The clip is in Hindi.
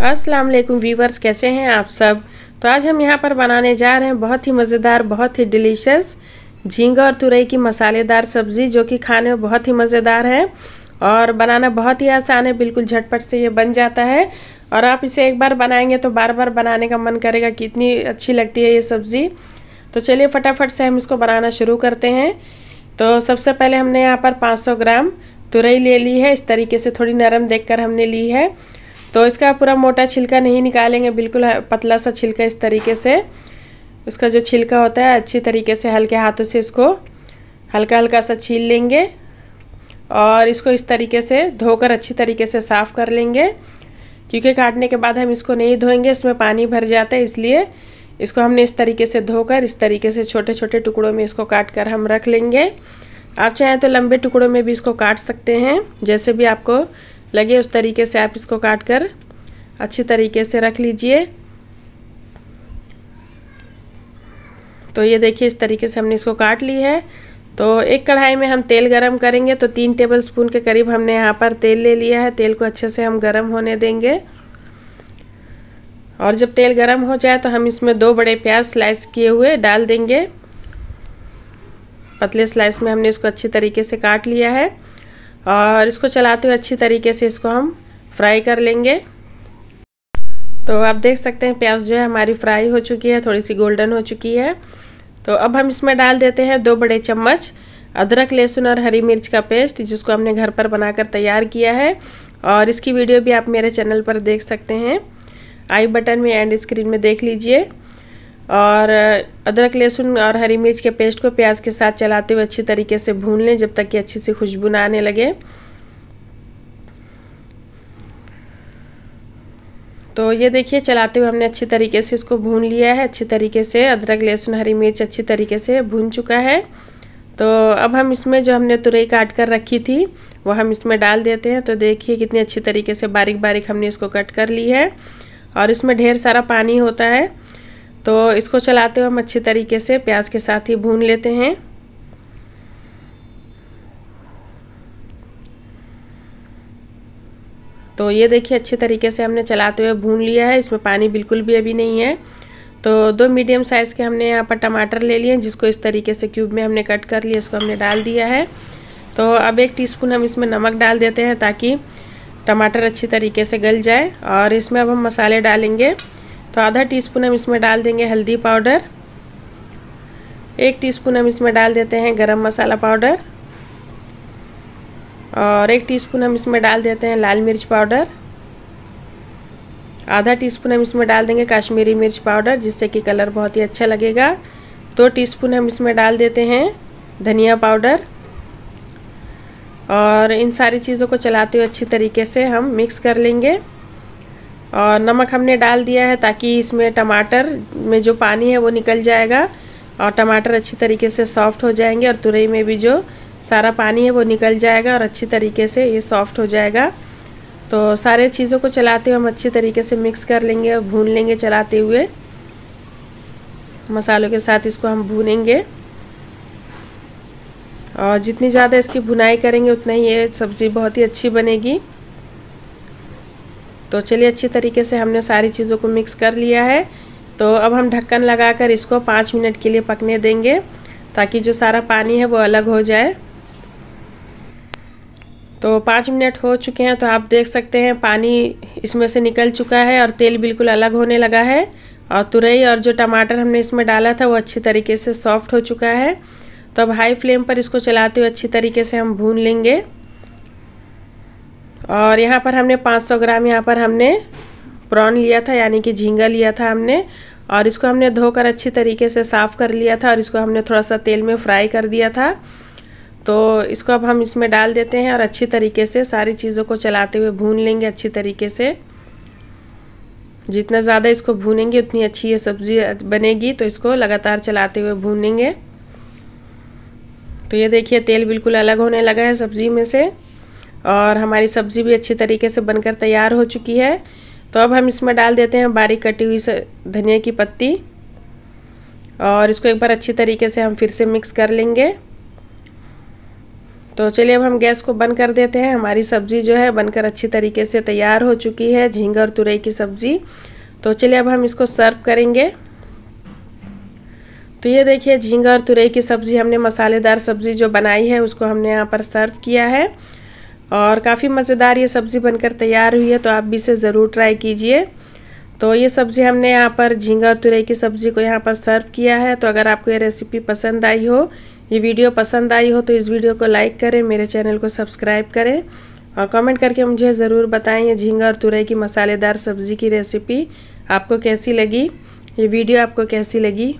अस्सलाम वालेकुम व्यूवर्स कैसे हैं आप सब तो आज हम यहाँ पर बनाने जा रहे हैं बहुत ही मज़ेदार बहुत ही डिलीशियस झींगा और तुरई की मसालेदार सब्ज़ी जो कि खाने में बहुत ही मज़ेदार है और बनाना बहुत ही आसान है बिल्कुल झटपट से ये बन जाता है और आप इसे एक बार बनाएंगे तो बार बार बनाने का मन करेगा कि इतनी अच्छी लगती है ये सब्ज़ी तो चलिए फटाफट से हम इसको बनाना शुरू करते हैं तो सबसे पहले हमने यहाँ पर 500 ग्राम तुरई ले ली है इस तरीके से थोड़ी नरम देखकर हमने ली है तो इसका पूरा मोटा छिलका नहीं निकालेंगे बिल्कुल पतला सा छिलका इस तरीके से उसका जो छिलका होता है अच्छी तरीके से हल्के हाथों से इसको हल्का हल्का सा छील लेंगे और इसको इस तरीके से धोकर अच्छी तरीके से साफ़ कर लेंगे क्योंकि काटने के बाद हम इसको नहीं धोएंगे इसमें पानी भर जाता है इसलिए इसको हमने इस तरीके से धोकर इस तरीके से छोटे छोटे टुकड़ों में इसको काट कर हम रख लेंगे आप चाहें तो लंबे टुकड़ों में भी इसको काट सकते हैं जैसे भी आपको लगे उस तरीके से आप इसको काट कर अच्छी तरीके से रख लीजिए तो ये देखिए इस तरीके से हमने इसको काट ली है तो एक कढ़ाई में हम तेल गरम करेंगे तो तीन टेबल स्पून के करीब हमने यहाँ पर तेल ले लिया है तेल को अच्छे से हम गरम होने देंगे और जब तेल गरम हो जाए तो हम इसमें दो बड़े प्याज स्लाइस किए हुए डाल देंगे पतले स्लाइस में हमने इसको अच्छी तरीके से काट लिया है और इसको चलाते हुए अच्छी तरीके से इसको हम फ्राई कर लेंगे तो आप देख सकते हैं प्याज जो है हमारी फ्राई हो चुकी है थोड़ी सी गोल्डन हो चुकी है तो अब हम इसमें डाल देते हैं दो बड़े चम्मच अदरक लहसुन और हरी मिर्च का पेस्ट जिसको हमने घर पर बनाकर तैयार किया है और इसकी वीडियो भी आप मेरे चैनल पर देख सकते हैं आई बटन में एंड स्क्रीन में देख लीजिए और अदरक लहसुन और हरी मिर्च के पेस्ट को प्याज के साथ चलाते हुए अच्छी तरीके से भून लें जब तक कि अच्छी सी खुशबू ना आने लगे तो ये देखिए चलाते हुए हमने अच्छी तरीके से इसको भून लिया है अच्छी तरीके से अदरक लहसुन हरी मिर्च अच्छी तरीके से भून चुका है तो अब हम इसमें जो हमने तुरई काट कर रखी थी वो हम इसमें डाल देते हैं तो देखिए कितनी अच्छी तरीके से बारीक बारीक हमने इसको कट कर ली है और इसमें ढेर सारा पानी होता है तो इसको चलाते हुए हम अच्छे तरीके से प्याज के साथ ही भून लेते हैं तो ये देखिए अच्छे तरीके से हमने चलाते हुए भून लिया है इसमें पानी बिल्कुल भी अभी नहीं है तो दो मीडियम साइज़ के हमने यहाँ पर टमाटर ले लिए जिसको इस तरीके से क्यूब में हमने कट कर लिया इसको हमने डाल दिया है तो अब एक टीस्पून हम इसमें नमक डाल देते हैं ताकि टमाटर अच्छी तरीके से गल जाए और इसमें अब हम मसाले डालेंगे तो आधा टीस्पून हम इसमें डाल देंगे हल्दी पाउडर एक टीस्पून हम इसमें डाल देते हैं गरम मसाला पाउडर और एक टीस्पून हम इसमें डाल देते हैं लाल मिर्च पाउडर आधा टीस्पून हम इसमें डाल देंगे कश्मीरी मिर्च पाउडर जिससे कि कलर बहुत ही अच्छा लगेगा दो तो टीस्पून हम इसमें डाल देते हैं धनिया पाउडर और इन सारी चीज़ों को चलाते हुए अच्छी तरीके से हम मिक्स कर लेंगे और नमक हमने डाल दिया है ताकि इसमें टमाटर में जो पानी है वो निकल जाएगा और टमाटर अच्छी तरीके से सॉफ्ट हो जाएंगे और तुरई में भी जो सारा पानी है वो निकल जाएगा और अच्छी तरीके से ये सॉफ्ट हो जाएगा तो सारे चीज़ों को चलाते हुए हम अच्छी तरीके से मिक्स कर लेंगे और भून लेंगे चलाते हुए मसालों के साथ इसको हम भूनेंगे और जितनी ज़्यादा इसकी भुनाई करेंगे उतना ही ये सब्ज़ी बहुत ही अच्छी बनेगी तो चलिए अच्छी तरीके से हमने सारी चीज़ों को मिक्स कर लिया है तो अब हम ढक्कन लगाकर इसको पाँच मिनट के लिए पकने देंगे ताकि जो सारा पानी है वो अलग हो जाए तो पाँच मिनट हो चुके हैं तो आप देख सकते हैं पानी इसमें से निकल चुका है और तेल बिल्कुल अलग होने लगा है और तुरई और जो टमाटर हमने इसमें डाला था वो अच्छी तरीके से सॉफ्ट हो चुका है तो अब हाई फ्लेम पर इसको चलाते हुए अच्छी तरीके से हम भून लेंगे और यहाँ पर हमने 500 ग्राम यहाँ पर हमने प्रॉन लिया था यानी कि झींगा लिया था हमने और इसको हमने धोकर अच्छी तरीके से साफ़ कर लिया था और इसको हमने थोड़ा सा तेल में फ्राई कर दिया था तो इसको अब हम इसमें डाल देते हैं और अच्छी तरीके से सारी चीज़ों को चलाते हुए भून लेंगे अच्छी तरीके से जितना ज़्यादा इसको भूनेंगे उतनी अच्छी ये सब्ज़ी बनेगी तो इसको लगातार चलाते हुए भूनेंगे तो ये देखिए तेल बिल्कुल अलग होने लगा है सब्ज़ी में से और हमारी सब्ज़ी भी अच्छी तरीके से बनकर तैयार हो चुकी है तो अब हम इसमें डाल देते हैं बारीक कटी हुई धनिया की पत्ती और इसको एक बार अच्छी तरीके से हम फिर से मिक्स कर लेंगे तो चलिए अब हम गैस को बंद कर देते हैं हमारी सब्ज़ी जो है बनकर अच्छी तरीके से तैयार हो चुकी है झींगा और तुरई की सब्ज़ी तो चलिए अब हम इसको सर्व करेंगे तो ये देखिए झींगा और तुरई की सब्ज़ी हमने मसालेदार सब्ज़ी जो बनाई है उसको हमने यहाँ पर सर्व किया है और काफ़ी मज़ेदार ये सब्ज़ी बनकर तैयार हुई है तो आप भी इसे ज़रूर ट्राई कीजिए तो ये सब्ज़ी हमने यहाँ पर झींगा तुरई की सब्ज़ी को यहाँ पर सर्व किया है तो अगर आपको ये रेसिपी पसंद आई हो ये वीडियो पसंद आई हो तो इस वीडियो को लाइक करें मेरे चैनल को सब्सक्राइब करें और कमेंट करके मुझे ज़रूर बताएं ये झींगा और तुरई की मसालेदार सब्ज़ी की रेसिपी आपको कैसी लगी ये वीडियो आपको कैसी लगी